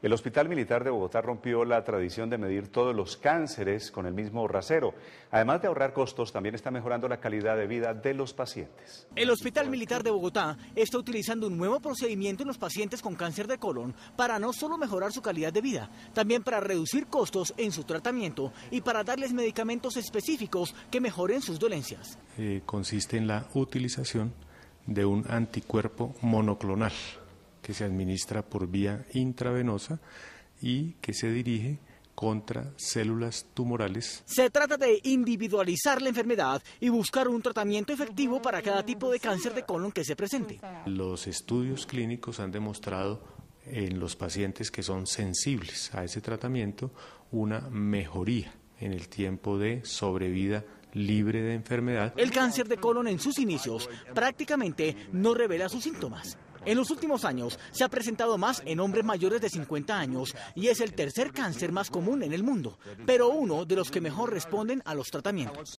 El Hospital Militar de Bogotá rompió la tradición de medir todos los cánceres con el mismo rasero. Además de ahorrar costos, también está mejorando la calidad de vida de los pacientes. El Hospital Militar de Bogotá está utilizando un nuevo procedimiento en los pacientes con cáncer de colon para no solo mejorar su calidad de vida, también para reducir costos en su tratamiento y para darles medicamentos específicos que mejoren sus dolencias. Eh, consiste en la utilización de un anticuerpo monoclonal que se administra por vía intravenosa y que se dirige contra células tumorales. Se trata de individualizar la enfermedad y buscar un tratamiento efectivo para cada tipo de cáncer de colon que se presente. Los estudios clínicos han demostrado en los pacientes que son sensibles a ese tratamiento una mejoría en el tiempo de sobrevida libre de enfermedad. El cáncer de colon en sus inicios prácticamente no revela sus síntomas. En los últimos años se ha presentado más en hombres mayores de 50 años y es el tercer cáncer más común en el mundo, pero uno de los que mejor responden a los tratamientos.